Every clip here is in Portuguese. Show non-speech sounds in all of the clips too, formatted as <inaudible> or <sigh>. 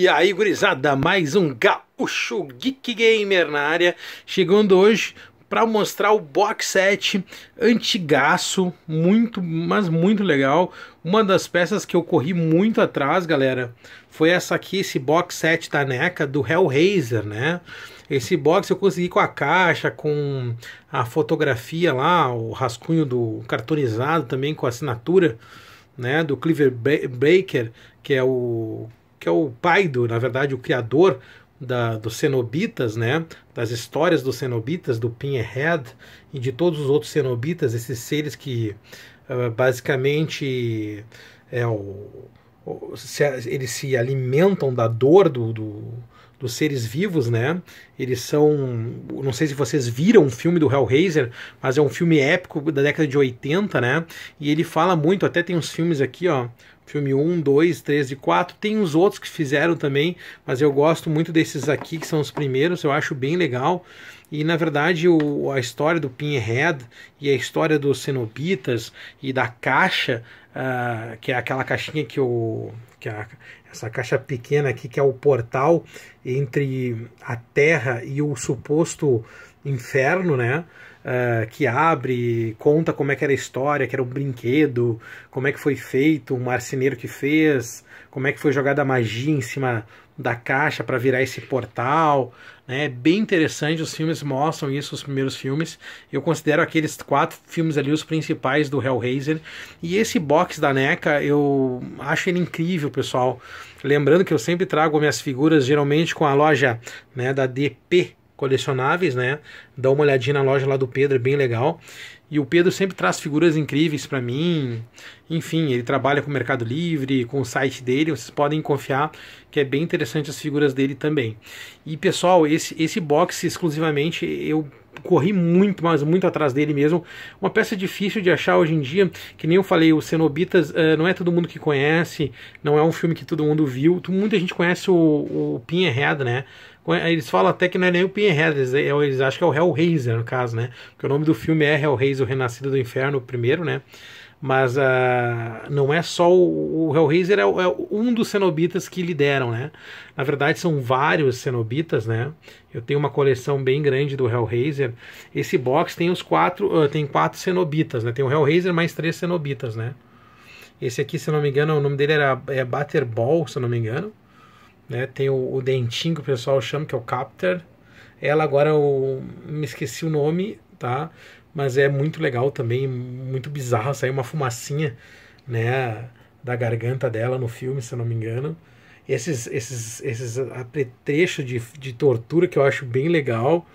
E aí, gurizada, mais um Gaúcho Geek Gamer na área, chegando hoje para mostrar o box set antigaço, muito, mas muito legal. Uma das peças que eu corri muito atrás, galera, foi essa aqui, esse box set da NECA do Hellraiser, né? Esse box eu consegui com a caixa, com a fotografia lá, o rascunho do cartonizado também com a assinatura, né, do Cleaver Baker, que é o que é o pai do, na verdade, o criador da, dos cenobitas, né? Das histórias dos cenobitas, do Pinhead e de todos os outros cenobitas, esses seres que ah, basicamente é, o, o, se, eles se alimentam da dor do, do, dos seres vivos, né? Eles são. Não sei se vocês viram o filme do Hellraiser, mas é um filme épico da década de 80, né? E ele fala muito, até tem uns filmes aqui, ó filme 1, 2, 3 e 4. Tem uns outros que fizeram também, mas eu gosto muito desses aqui, que são os primeiros, eu acho bem legal. E na verdade o, a história do Pinhead e a história dos cenobitas e da caixa uh, que é aquela caixinha que o. Que é essa caixa pequena aqui, que é o portal entre a Terra e o suposto inferno, né? Uh, que abre, conta como é que era a história, que era um brinquedo, como é que foi feito, o um marceneiro que fez, como é que foi jogada a magia em cima da caixa para virar esse portal. Né? É bem interessante, os filmes mostram isso, os primeiros filmes. Eu considero aqueles quatro filmes ali os principais do Hellraiser. E esse box da NECA, eu acho ele incrível, pessoal. Lembrando que eu sempre trago minhas figuras, geralmente com a loja né, da DP Colecionáveis, né? Dá uma olhadinha na loja lá do Pedro, é bem legal. E o Pedro sempre traz figuras incríveis para mim. Enfim, ele trabalha com o Mercado Livre, com o site dele. Vocês podem confiar que é bem interessante as figuras dele também. E pessoal, esse, esse box exclusivamente eu corri muito, mas muito atrás dele mesmo. Uma peça difícil de achar hoje em dia, que nem eu falei, o Cenobitas uh, não é todo mundo que conhece, não é um filme que todo mundo viu. Muita gente conhece o, o Pinhead, né? Eles falam até que não é nem o Pinhead, eles, é, eles acham que é o Hellraiser, no caso, né? Porque o nome do filme é Hellraiser Hellraiser, o Renascido do Inferno, o primeiro, né? Mas uh, não é só o, o Hellraiser, é, é, um dos cenobitas que lideram, né? Na verdade, são vários cenobitas, né? Eu tenho uma coleção bem grande do Hellraiser. Esse box tem os quatro, uh, tem quatro cenobitas, né? Tem o Hellraiser mais três cenobitas, né? Esse aqui, se não me engano, o nome dele era é Butterball, se não me engano. Né? Tem o, o Dentinho, que o pessoal chama, que é o captor Ela agora, eu me esqueci o nome, tá? Mas é muito legal também, muito bizarro, saiu uma fumacinha, né, da garganta dela no filme, se eu não me engano. Esses, esses, esses apetrechos de, de tortura que eu acho bem legal,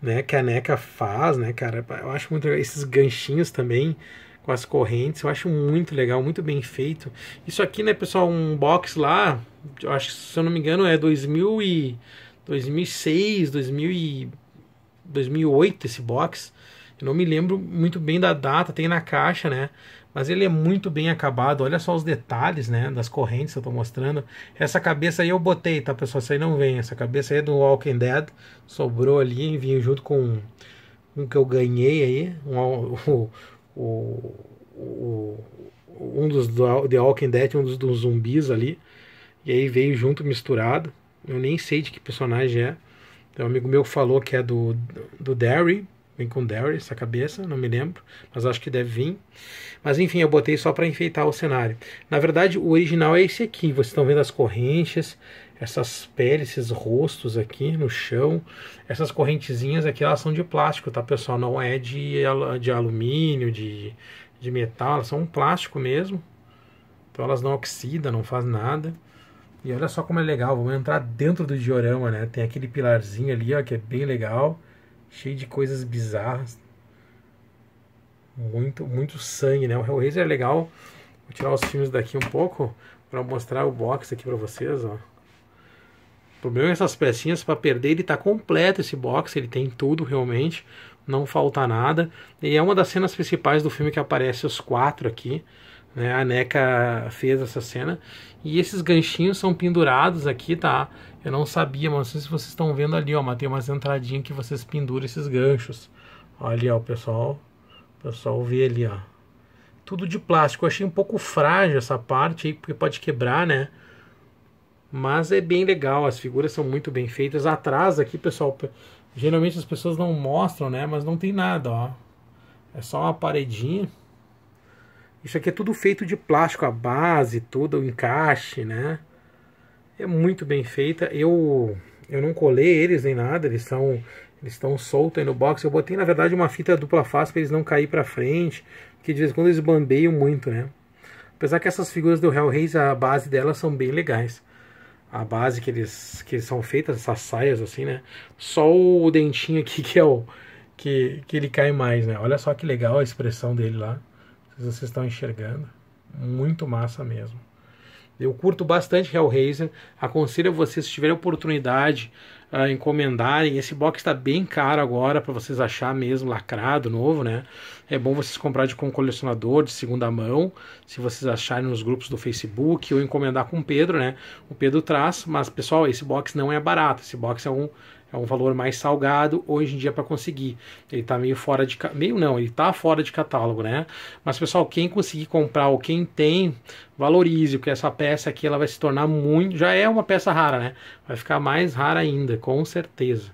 né, que a NECA faz, né, cara, eu acho muito legal. Esses ganchinhos também, com as correntes. Eu acho muito legal, muito bem feito. Isso aqui, né, pessoal, um box lá, eu acho, se eu não me engano, é 2000 e 2006, 2000 e 2008 esse box. Eu não me lembro muito bem da data, tem na caixa, né? Mas ele é muito bem acabado. Olha só os detalhes, né? Das correntes que eu tô mostrando. Essa cabeça aí eu botei, tá, pessoal? Isso aí não vem. Essa cabeça aí é do Walking Dead. Sobrou ali, e vinha junto com um que eu ganhei aí. Um, <laughs> o, o, um dos do The Walking Dead, um dos, dos zumbis ali. E aí veio junto misturado. Eu nem sei de que personagem é. Tem então, um amigo meu falou que é do, do Derry, vem com Derry, essa cabeça, não me lembro, mas acho que deve vir. Mas enfim, eu botei só para enfeitar o cenário. Na verdade, o original é esse aqui, vocês estão vendo as correntes, essas peles, esses rostos aqui no chão, essas correntezinhas aqui, elas são de plástico, tá pessoal? Não é de, de alumínio, de, de metal, elas são um plástico mesmo. Então elas não oxidam, não faz nada. E olha só como é legal, vamos entrar dentro do diorama, né? Tem aquele pilarzinho ali, ó, que é bem legal, cheio de coisas bizarras. Muito, muito sangue, né? O Hellraiser é legal. Vou tirar os filmes daqui um pouco para mostrar o box aqui para vocês, ó. O problema é essas pecinhas para perder, ele tá completo esse box, ele tem tudo realmente, não falta nada. E é uma das cenas principais do filme que aparece os quatro aqui. Né? A NECA fez essa cena. E esses ganchinhos são pendurados aqui, tá? Eu não sabia, mas não sei se vocês estão vendo ali, ó. Mas tem umas entradinhas que vocês penduram esses ganchos. Olha, ó, o pessoal, o pessoal vê ali, ó. Tudo de plástico. Eu achei um pouco frágil essa parte aí, porque pode quebrar, né? Mas é bem legal, as figuras são muito bem feitas. Atrás aqui, pessoal, geralmente as pessoas não mostram, né? Mas não tem nada, ó. É só uma paredinha. Isso aqui é tudo feito de plástico, a base, todo o encaixe, né? É muito bem feita. Eu eu não colei eles nem nada, eles estão eles estão soltos aí no box. Eu botei na verdade uma fita dupla face para eles não cair para frente, porque de vez em quando eles bambeiam muito, né? Apesar que essas figuras do Hellraiser, a base delas são bem legais. A base que eles que são feitas essas saias assim, né? Só o dentinho aqui <laughs> que é o que que ele cai mais, né? Olha só que legal a expressão dele lá vocês estão enxergando. Muito massa mesmo. Eu curto bastante Hellraiser. Aconselho vocês, se tiverem oportunidade, a ah, encomendarem. Esse box está bem caro agora para vocês achar mesmo, lacrado, novo, né? É bom vocês comprar de com colecionador de segunda mão, se vocês acharem nos grupos do Facebook ou encomendar com o Pedro, né? O Pedro traz, mas pessoal, esse box não é barato. Esse box é um é um valor mais salgado hoje em dia para conseguir. Ele está meio fora de meio não, ele está fora de catálogo, né? Mas pessoal, quem conseguir comprar ou quem tem, valorize, porque essa peça aqui ela vai se tornar muito, já é uma peça rara, né? Vai ficar mais rara ainda, com certeza.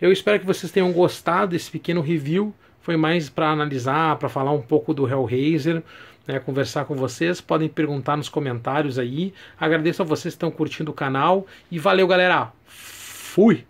Eu espero que vocês tenham gostado desse pequeno review. Foi mais para analisar, para falar um pouco do Hellraiser, né, conversar com vocês. Podem perguntar nos comentários aí. Agradeço a vocês que estão curtindo o canal. E valeu, galera. Fui!